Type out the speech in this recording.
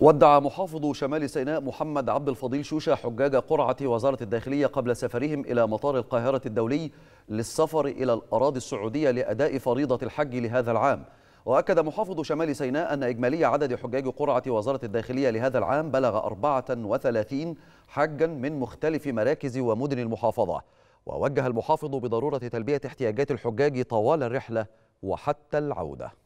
ودع محافظ شمال سيناء محمد عبد الفضيل شوشة حجاج قرعة وزارة الداخلية قبل سفرهم إلى مطار القاهرة الدولي للسفر إلى الأراضي السعودية لأداء فريضة الحج لهذا العام وأكد محافظ شمال سيناء أن إجمالي عدد حجاج قرعة وزارة الداخلية لهذا العام بلغ 34 حجا من مختلف مراكز ومدن المحافظة ووجه المحافظ بضرورة تلبية احتياجات الحجاج طوال الرحلة وحتى العودة